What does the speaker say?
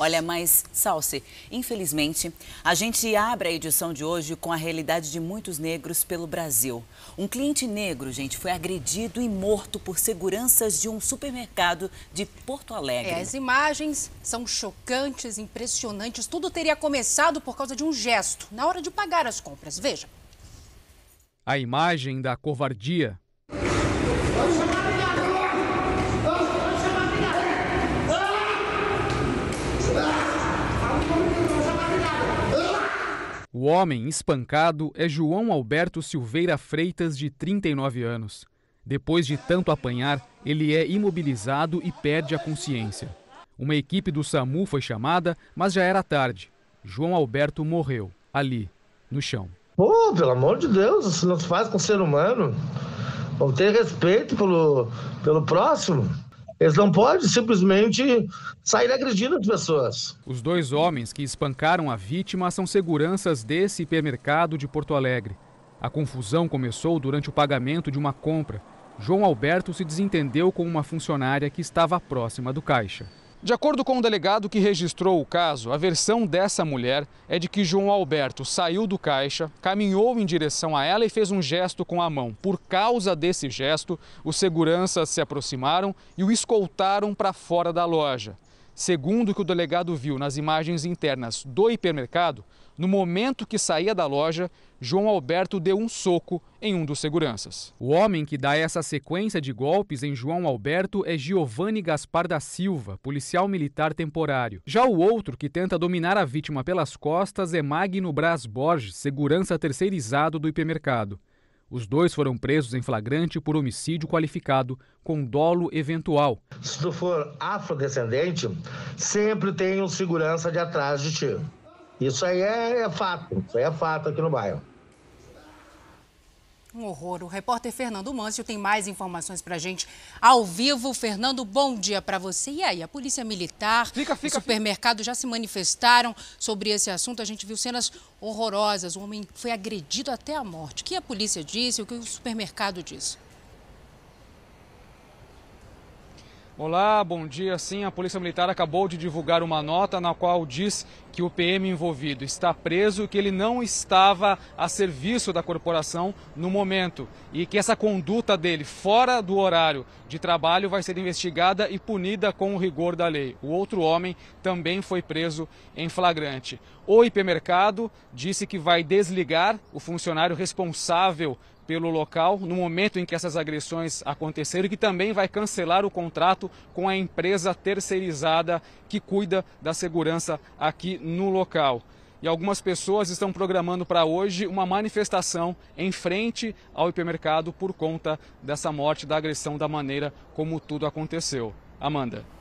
Olha, mas, Salsi, infelizmente, a gente abre a edição de hoje com a realidade de muitos negros pelo Brasil. Um cliente negro, gente, foi agredido e morto por seguranças de um supermercado de Porto Alegre. É, as imagens são chocantes, impressionantes. Tudo teria começado por causa de um gesto, na hora de pagar as compras. Veja. A imagem da covardia. O homem espancado é João Alberto Silveira Freitas, de 39 anos. Depois de tanto apanhar, ele é imobilizado e perde a consciência. Uma equipe do SAMU foi chamada, mas já era tarde. João Alberto morreu, ali, no chão. Pô, pelo amor de Deus, isso não se faz com o ser humano. Vamos ter respeito pelo, pelo próximo. Eles não podem simplesmente sair agredindo as pessoas. Os dois homens que espancaram a vítima são seguranças desse hipermercado de Porto Alegre. A confusão começou durante o pagamento de uma compra. João Alberto se desentendeu com uma funcionária que estava próxima do caixa. De acordo com o delegado que registrou o caso, a versão dessa mulher é de que João Alberto saiu do caixa, caminhou em direção a ela e fez um gesto com a mão. Por causa desse gesto, os seguranças se aproximaram e o escoltaram para fora da loja. Segundo o que o delegado viu nas imagens internas do hipermercado, no momento que saía da loja, João Alberto deu um soco em um dos seguranças. O homem que dá essa sequência de golpes em João Alberto é Giovanni Gaspar da Silva, policial militar temporário. Já o outro que tenta dominar a vítima pelas costas é Magno Braz Borges, segurança terceirizado do hipermercado. Os dois foram presos em flagrante por homicídio qualificado com dolo eventual. Se tu for afrodescendente, sempre tem um segurança de atrás de ti. Isso aí é, é fato, isso aí é fato aqui no bairro. Um horror. O repórter Fernando Mâncio tem mais informações para gente ao vivo. Fernando, bom dia para você. E aí, a Polícia Militar, fica, fica, o supermercado fica. já se manifestaram sobre esse assunto. A gente viu cenas horrorosas. O homem foi agredido até a morte. O que a polícia disse? O que o supermercado disse? Olá, bom dia. Sim, a Polícia Militar acabou de divulgar uma nota na qual diz que o PM envolvido está preso e que ele não estava a serviço da corporação no momento e que essa conduta dele fora do horário de trabalho vai ser investigada e punida com o rigor da lei. O outro homem também foi preso em flagrante. O hipermercado disse que vai desligar o funcionário responsável pelo local no momento em que essas agressões aconteceram e que também vai cancelar o contrato com a empresa terceirizada que cuida da segurança aqui no local. E algumas pessoas estão programando para hoje uma manifestação em frente ao hipermercado por conta dessa morte, da agressão, da maneira como tudo aconteceu. Amanda.